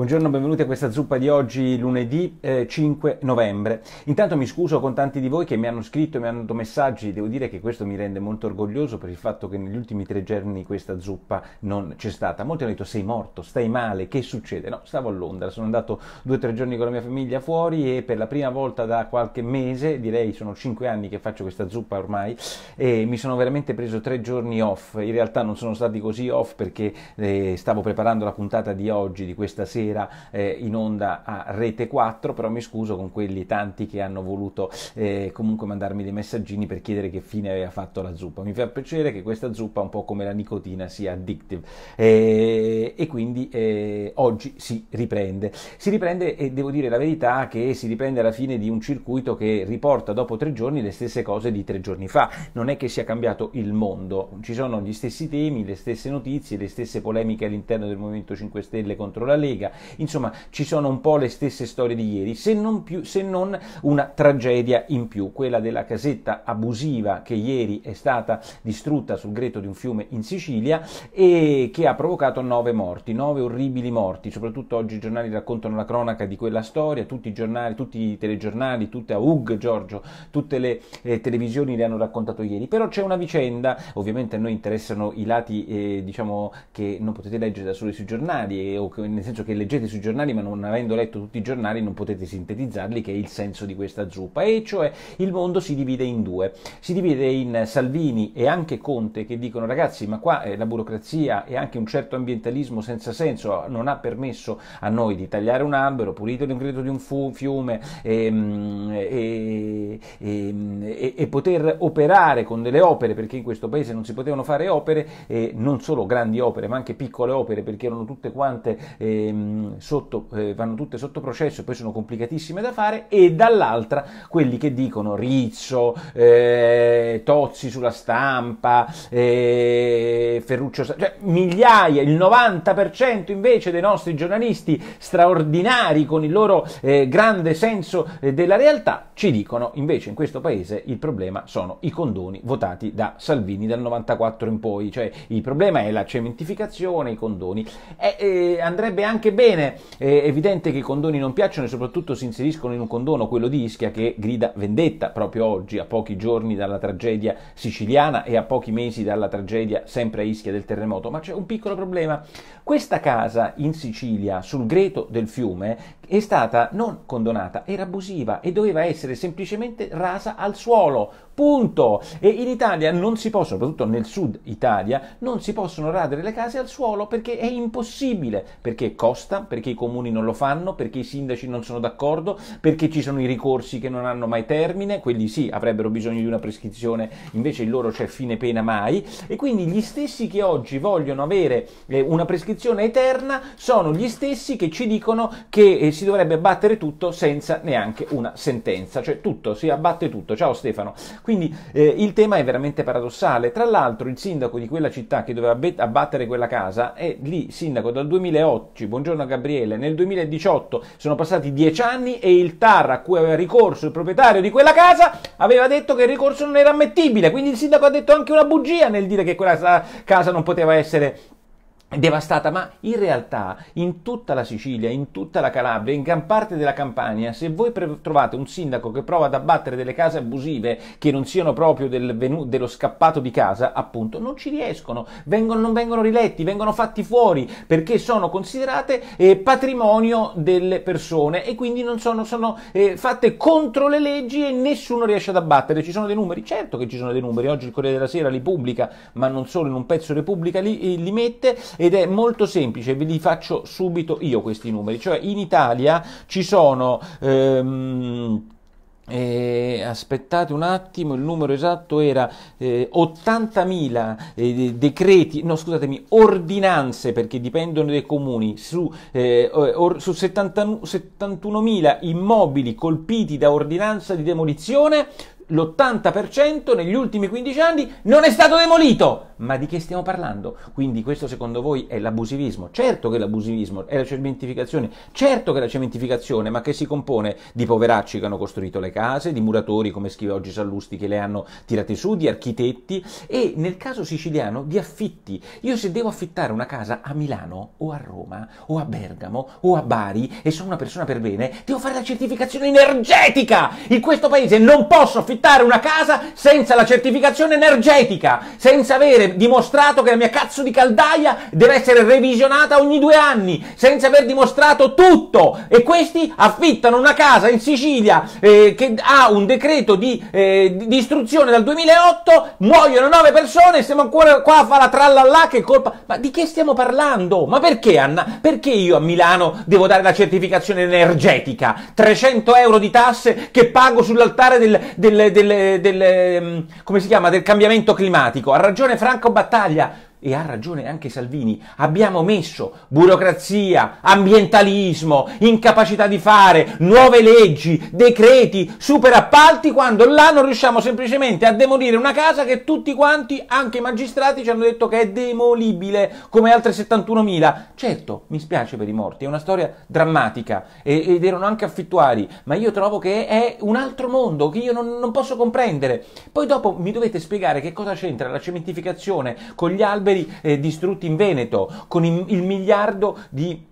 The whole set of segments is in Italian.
Buongiorno, benvenuti a questa zuppa di oggi, lunedì eh, 5 novembre. Intanto mi scuso con tanti di voi che mi hanno scritto e mi hanno dato messaggi, devo dire che questo mi rende molto orgoglioso per il fatto che negli ultimi tre giorni questa zuppa non c'è stata. Molti hanno detto sei morto, stai male, che succede? No, stavo a Londra, sono andato due o tre giorni con la mia famiglia fuori e per la prima volta da qualche mese, direi sono cinque anni che faccio questa zuppa ormai, e mi sono veramente preso tre giorni off. In realtà non sono stati così off perché eh, stavo preparando la puntata di oggi, di questa sera sera eh, in onda a Rete 4, però mi scuso con quelli tanti che hanno voluto eh, comunque mandarmi dei messaggini per chiedere che fine aveva fatto la zuppa. Mi fa piacere che questa zuppa, un po' come la nicotina, sia addictive eh, e quindi eh, oggi si riprende. Si riprende e devo dire la verità che si riprende alla fine di un circuito che riporta dopo tre giorni le stesse cose di tre giorni fa. Non è che sia cambiato il mondo, ci sono gli stessi temi, le stesse notizie, le stesse polemiche all'interno del Movimento 5 Stelle contro la Lega, Insomma, ci sono un po' le stesse storie di ieri, se non, più, se non una tragedia in più, quella della casetta abusiva che ieri è stata distrutta sul greto di un fiume in Sicilia e che ha provocato nove morti, nove orribili morti. Soprattutto oggi i giornali raccontano la cronaca di quella storia, tutti i giornali, tutti i telegiornali, tutte a UG, Giorgio, tutte le eh, televisioni le hanno raccontato ieri. Però c'è una vicenda, ovviamente a noi interessano i lati eh, diciamo, che non potete leggere da soli sui giornali, eh, o che, nel senso che leggete sui giornali, ma non avendo letto tutti i giornali non potete sintetizzarli, che è il senso di questa zuppa, e cioè il mondo si divide in due. Si divide in Salvini e anche Conte che dicono ragazzi, ma qua eh, la burocrazia e anche un certo ambientalismo senza senso non ha permesso a noi di tagliare un albero, pulito credito di un fiume ehm, e, e, ehm, e, e, poter operare con delle opere, perché in questo paese non si potevano fare opere, non solo grandi opere, ma anche piccole opere, perché erano tutte quante... Ehm, Ehm, sotto, eh, vanno tutte sotto processo, poi sono complicatissime da fare, e dall'altra quelli che dicono Rizzo, eh, Tozzi sulla stampa, eh, Ferruccio, cioè migliaia, il 90% invece dei nostri giornalisti straordinari con il loro eh, grande senso eh, della realtà ci dicono invece in questo paese il problema sono i condoni votati da Salvini dal 94 in poi, cioè il problema è la cementificazione, i condoni. E, eh, andrebbe anche bene bene, è evidente che i condoni non piacciono e soprattutto si inseriscono in un condono, quello di Ischia, che grida vendetta proprio oggi, a pochi giorni dalla tragedia siciliana e a pochi mesi dalla tragedia sempre a Ischia del terremoto. Ma c'è un piccolo problema. Questa casa in Sicilia, sul greto del fiume, è stata non condonata, era abusiva e doveva essere semplicemente rasa al suolo punto. E in Italia non si possono, soprattutto nel sud Italia, non si possono radere le case al suolo perché è impossibile, perché costa, perché i comuni non lo fanno, perché i sindaci non sono d'accordo, perché ci sono i ricorsi che non hanno mai termine, quelli sì avrebbero bisogno di una prescrizione, invece il loro c'è fine pena mai, e quindi gli stessi che oggi vogliono avere eh, una prescrizione eterna sono gli stessi che ci dicono che eh, si dovrebbe abbattere tutto senza neanche una sentenza, cioè tutto, si abbatte tutto. Ciao Stefano. Quindi eh, il tema è veramente paradossale. Tra l'altro il sindaco di quella città che doveva abbattere quella casa è lì sindaco dal 2008, buongiorno Gabriele, nel 2018 sono passati dieci anni e il TAR a cui aveva ricorso il proprietario di quella casa aveva detto che il ricorso non era ammettibile, quindi il sindaco ha detto anche una bugia nel dire che quella casa non poteva essere devastata, ma in realtà in tutta la Sicilia, in tutta la Calabria, in gran parte della Campania, se voi trovate un sindaco che prova ad abbattere delle case abusive che non siano proprio del dello scappato di casa, appunto, non ci riescono, vengono, non vengono riletti, vengono fatti fuori perché sono considerate eh, patrimonio delle persone e quindi non sono, sono eh, fatte contro le leggi e nessuno riesce ad abbattere. Ci sono dei numeri? Certo che ci sono dei numeri, oggi il Corriere della Sera li pubblica, ma non solo in un pezzo Repubblica li, eh, li mette ed è molto semplice, ve li faccio subito io questi numeri, cioè in Italia ci sono... Ehm, eh, aspettate un attimo, il numero esatto era eh, 80.000 eh, decreti, no scusatemi, ordinanze perché dipendono dai comuni, su, eh, or, su 70, 71.000 immobili colpiti da ordinanza di demolizione, l'80% negli ultimi 15 anni non è stato demolito. Ma di che stiamo parlando? Quindi questo secondo voi è l'abusivismo? Certo che l'abusivismo è la cementificazione, certo che è la cementificazione, ma che si compone di poveracci che hanno costruito le case, di muratori come scrive oggi Sallusti che le hanno tirate su, di architetti e nel caso siciliano di affitti. Io se devo affittare una casa a Milano o a Roma o a Bergamo o a Bari e sono una persona per bene, devo fare la certificazione energetica. In questo paese non posso affittare una casa senza la certificazione energetica, senza avere dimostrato che la mia cazzo di caldaia deve essere revisionata ogni due anni, senza aver dimostrato tutto. E questi affittano una casa in Sicilia eh, che ha un decreto di, eh, di, dal 2008, muoiono nove persone, e stiamo ancora qua a fare la trallallà, che colpa... Ma di che stiamo parlando? Ma perché Anna? Perché io a Milano devo dare la certificazione energetica? 300 euro di tasse che pago sull'altare del, del, del, del ehm, come si chiama, del cambiamento climatico. Ha ragione Franco Marco Battaglia e ha ragione anche Salvini. Abbiamo messo burocrazia, ambientalismo, incapacità di fare, nuove leggi, decreti, superappalti, quando là non riusciamo semplicemente a demolire una casa che tutti quanti, anche i magistrati, ci hanno detto che è demolibile, come altre 71.000. Certo, mi spiace per i morti, è una storia drammatica ed erano anche affittuari, ma io trovo che è un altro mondo che io non, non posso comprendere. Poi dopo mi dovete spiegare che cosa c'entra la cementificazione con gli alberi alberi eh, distrutti in Veneto, con il miliardo di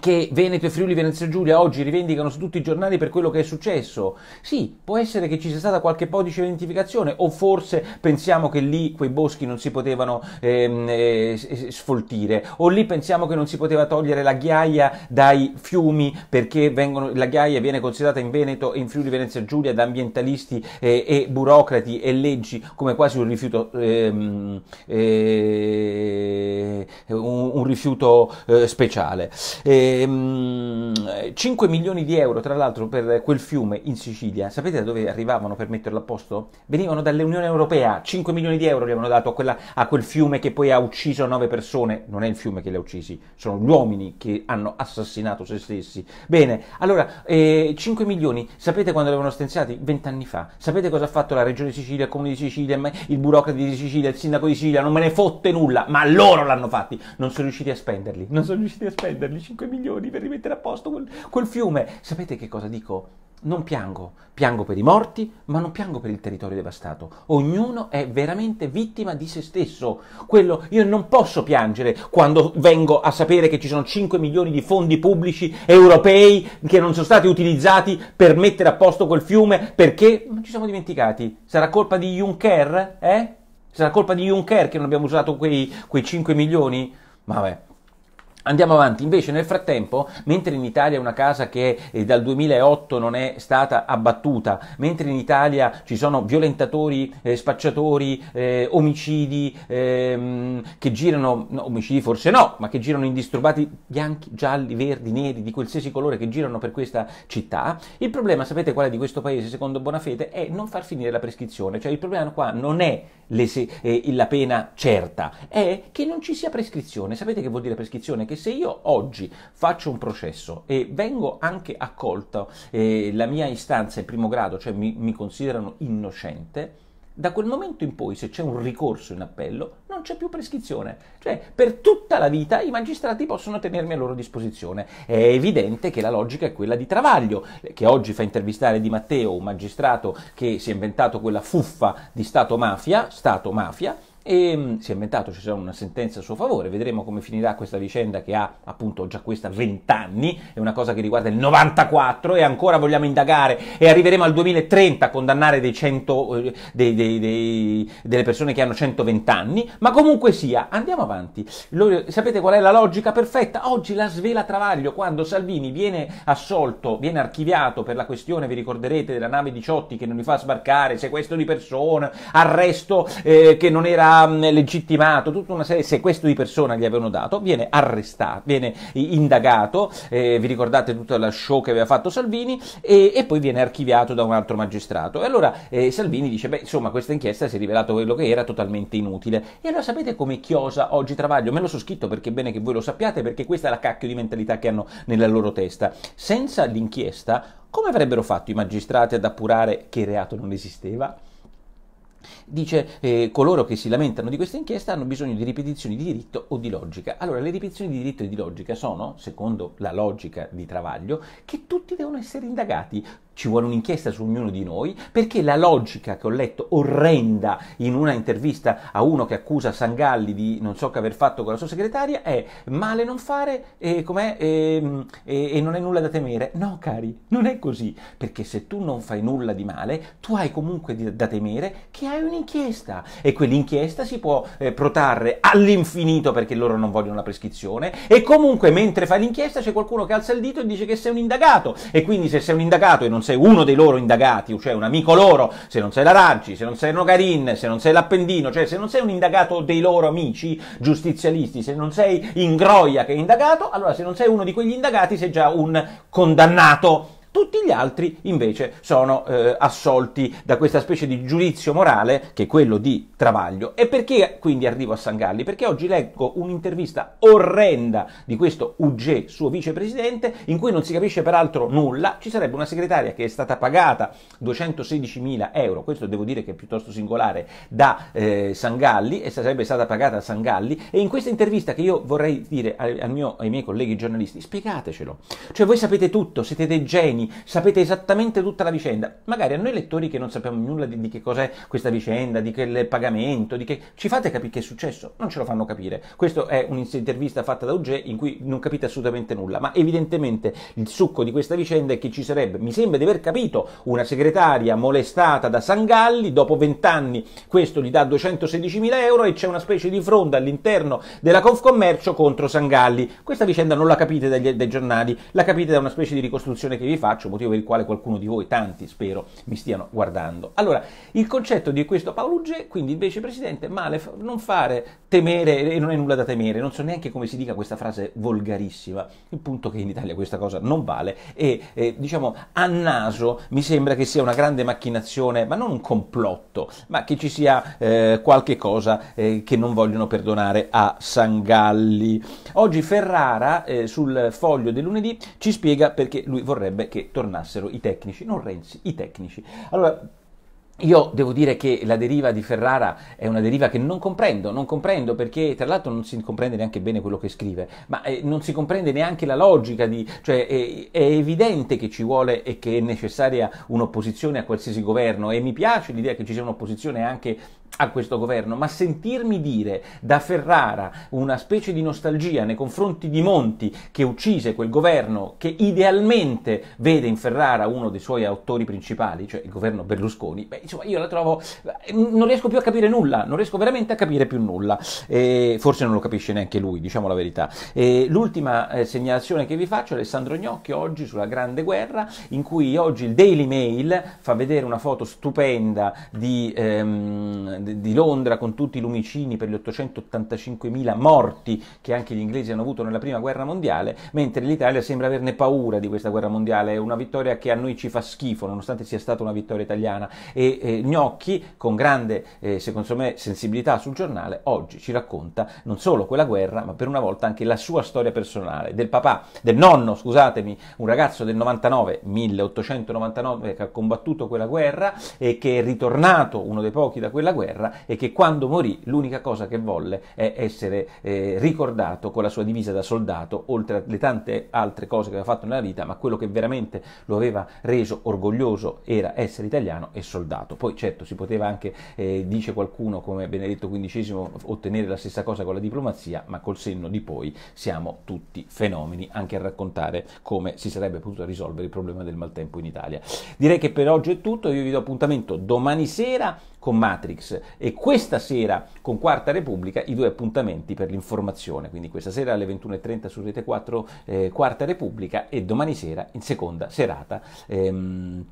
che Veneto e Friuli Venezia Giulia oggi rivendicano su tutti i giornali per quello che è successo. Sì, può essere che ci sia stata qualche codice di identificazione o forse pensiamo che lì quei boschi non si potevano ehm, eh, eh, sfoltire o lì pensiamo che non si poteva togliere la ghiaia dai fiumi perché vengono, la ghiaia viene considerata in Veneto e in Friuli Venezia Giulia da ambientalisti eh, e burocrati e leggi come quasi un rifiuto, ehm, eh, un, un rifiuto eh, speciale. Eh, 5 ehm, milioni di euro, tra l'altro, per quel fiume in Sicilia, sapete da dove arrivavano per metterlo a posto? Venivano dall'Unione Europea, 5 milioni di euro gli avevano dato a, quella, a quel fiume che poi ha ucciso 9 persone, non è il fiume che li ha uccisi, sono gli uomini che hanno assassinato se stessi. Bene, allora, eh, 5 milioni, sapete quando li avevano stanziati? 20 anni fa. Sapete cosa ha fatto la Regione Sicilia, il Comune di Sicilia, il burocrate di Sicilia, il sindaco di Sicilia? Non me ne fotte nulla, ma loro l'hanno fatti, non sono riusciti a spenderli, non sono riusciti a spenderli, 5 milioni milioni per rimettere a posto quel, quel fiume. Sapete che cosa dico? non piango, piango per i morti, ma non piango per il territorio devastato. Ognuno è veramente vittima di se stesso. Quello, io non posso piangere quando vengo a sapere che ci sono 5 milioni di fondi pubblici europei che non sono stati utilizzati per mettere a posto quel fiume perché non ci siamo dimenticati. Sarà colpa di Juncker, eh? Sarà colpa di Juncker che non abbiamo usato quei, quei 5 milioni? Ma vabbè. Andiamo avanti, invece nel frattempo, mentre in Italia è una casa che eh, dal 2008 non è stata abbattuta, mentre in Italia ci sono violentatori, eh, spacciatori, eh, omicidi ehm, che girano, no, omicidi forse no, ma che girano indisturbati bianchi, gialli, verdi, neri, di qualsiasi colore che girano per questa città, il problema, sapete qual è di questo paese, secondo Bonafede, è non far finire la prescrizione, cioè il problema qua non è se, eh, la pena certa, è che non ci sia prescrizione, sapete che vuol dire prescrizione? Che perché se io oggi faccio un processo e vengo anche accolta eh, la mia istanza in primo grado, cioè mi, mi considerano innocente, da quel momento in poi, se c'è un ricorso in appello, non c'è più prescrizione. Cioè, per tutta la vita i magistrati possono tenermi a loro disposizione. È evidente che la logica è quella di Travaglio, che oggi fa intervistare Di Matteo, un magistrato che si è inventato quella fuffa di Stato-mafia, Stato-mafia, e mm, si è inventato, ci sarà una sentenza a suo favore, vedremo come finirà questa vicenda che ha appunto già questa 20 anni, è una cosa che riguarda il 94 e ancora vogliamo indagare e arriveremo al 2030 a condannare dei 100, eh, dei, dei, dei, delle persone che hanno 120 anni, ma comunque sia, andiamo avanti. Lo, sapete qual è la logica perfetta? Oggi la svela Travaglio quando Salvini viene assolto, viene archiviato per la questione, vi ricorderete, della nave 18 che non li fa sbarcare, sequestro di persona, arresto eh, che non era Ehm, legittimato tutta una serie di sequestri di persona gli avevano dato, viene arrestato, viene indagato, eh, vi ricordate tutta la show che aveva fatto Salvini, e, e poi viene archiviato da un altro magistrato. E allora eh, Salvini dice, beh, insomma, questa inchiesta si è rivelata quello che era, totalmente inutile. E allora sapete come Chiosa oggi Travaglio? Me lo so scritto perché è bene che voi lo sappiate, perché questa è la cacchio di mentalità che hanno nella loro testa. Senza l'inchiesta, come avrebbero fatto i magistrati ad appurare che il reato non esisteva? Dice eh, coloro che si lamentano di questa inchiesta hanno bisogno di ripetizioni di diritto o di logica. Allora, le ripetizioni di diritto e di logica sono, secondo la logica di Travaglio, che tutti devono essere indagati, ci vuole un'inchiesta su ognuno di noi, perché la logica che ho letto orrenda in una intervista a uno che accusa Sangalli di non so che aver fatto con la sua segretaria è male non fare e, e, ehm, e, e non è nulla da temere. No, cari, non è così, perché se tu non fai nulla di male, tu hai comunque di, da temere che hai un'inchiesta e quell'inchiesta si può eh, protrarre all'infinito perché loro non vogliono la prescrizione e comunque mentre fai l'inchiesta c'è qualcuno che alza il dito e dice che sei un indagato e quindi se sei un indagato e non non sei uno dei loro indagati, cioè un amico loro, se non sei la Raggi, se non sei Nogarin, se non sei l'Appendino, cioè se non sei un indagato dei loro amici giustizialisti, se non sei in groia che è indagato, allora se non sei uno di quegli indagati sei già un condannato tutti gli altri invece sono eh, assolti da questa specie di giudizio morale che è quello di Travaglio. E perché quindi arrivo a Sangalli? Perché oggi leggo un'intervista orrenda di questo UG, suo vicepresidente, in cui non si capisce peraltro nulla. Ci sarebbe una segretaria che è stata pagata 216.000 euro, questo devo dire che è piuttosto singolare, da eh, Sangalli e sarebbe stata pagata da Sangalli. E in questa intervista che io vorrei dire al mio, ai miei colleghi giornalisti, spiegatecelo. Cioè voi sapete tutto, siete dei geni Salvini, sapete esattamente tutta la vicenda. Magari a noi lettori che non sappiamo nulla di, di che cos'è questa vicenda, di che il pagamento, di che... ci fate capire che è successo? Non ce lo fanno capire. Questa è un'intervista fatta da UGE in cui non capite assolutamente nulla, ma evidentemente il succo di questa vicenda è che ci sarebbe, mi sembra di aver capito, una segretaria molestata da Sangalli, dopo 20 anni questo gli dà 216 mila euro e c'è una specie di fronda all'interno della Confcommercio contro Sangalli. Questa vicenda non la capite dagli, dai giornali, la capite da una specie di ricostruzione che vi fa faccio, motivo per il quale qualcuno di voi, tanti spero, mi stiano guardando. Allora, il concetto di questo Paoluggé, quindi il vicepresidente male non fare temere, e non è nulla da temere, non so neanche come si dica questa frase volgarissima, il punto che in Italia questa cosa non vale e eh, diciamo a naso mi sembra che sia una grande macchinazione, ma non un complotto, ma che ci sia eh, qualche cosa eh, che non vogliono perdonare a Sangalli. Oggi Ferrara eh, sul foglio del lunedì ci spiega perché lui vorrebbe che tornassero i tecnici, non Renzi, i tecnici. Allora, io devo dire che la deriva di Ferrara è una deriva che non comprendo, non comprendo perché tra l'altro non si comprende neanche bene quello che scrive, ma eh, non si comprende neanche la logica di, cioè eh, è, evidente che ci vuole e che è necessaria un'opposizione a qualsiasi governo e mi piace l'idea che ci sia un'opposizione anche a questo governo, ma sentirmi dire da Ferrara una specie di nostalgia nei confronti di Monti che uccise quel governo che idealmente vede in Ferrara uno dei suoi autori principali, cioè il governo Berlusconi, beh, insomma io la trovo, eh, non riesco più a capire nulla, non riesco veramente a capire più nulla, E forse non lo capisce neanche lui, diciamo la verità. Eh, l'ultima segnalazione che vi faccio, è Alessandro Gnocchi oggi sulla Grande Guerra, in cui oggi il Daily Mail fa vedere una foto stupenda di... Ehm, di Londra con tutti i lumicini per gli 885.000 morti che anche gli inglesi hanno avuto nella prima guerra mondiale, mentre l'Italia sembra averne paura di questa guerra mondiale, è una vittoria che a noi ci fa schifo, nonostante sia stata una vittoria italiana. E eh, Gnocchi, con grande, eh, secondo me, sensibilità sul giornale, oggi ci racconta non solo quella guerra, ma per una volta anche la sua storia personale, del papà, del nonno, scusatemi, un ragazzo del 99, 1899, che ha combattuto quella guerra e che è ritornato uno dei pochi da quella guerra guerra e che quando morì l'unica cosa che volle è essere eh, ricordato con la sua divisa da soldato, oltre alle tante altre cose che aveva fatto nella vita, ma quello che veramente lo aveva reso orgoglioso era essere italiano e soldato. Poi certo si poteva anche, eh, dice qualcuno come Benedetto XV, ottenere la stessa cosa con la diplomazia, ma col senno di poi siamo tutti fenomeni anche a raccontare come si sarebbe potuto risolvere il problema del maltempo in Italia. Direi che per oggi è tutto, io vi do appuntamento domani sera con Matrix e questa sera con Quarta Repubblica i due appuntamenti per l'informazione, quindi questa sera alle 21.30 su Rete 4 eh, Quarta Repubblica e domani sera in seconda serata. Ehm,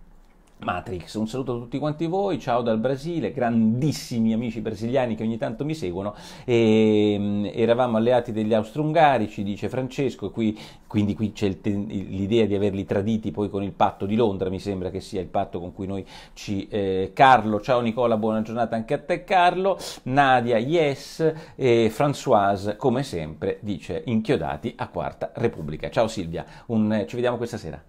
Matrix. Un saluto a tutti quanti voi, ciao dal Brasile, grandissimi amici brasiliani che ogni tanto mi seguono. E, ehm, eravamo alleati degli austro-ungari, ci dice Francesco, qui, quindi qui c'è l'idea di averli traditi poi con il patto di Londra, mi sembra che sia il patto con cui noi ci... Eh, Carlo, ciao Nicola, buona giornata anche a te Carlo. Nadia, yes. E Françoise, come sempre, dice inchiodati a Quarta Repubblica. Ciao Silvia, un, ci vediamo questa sera.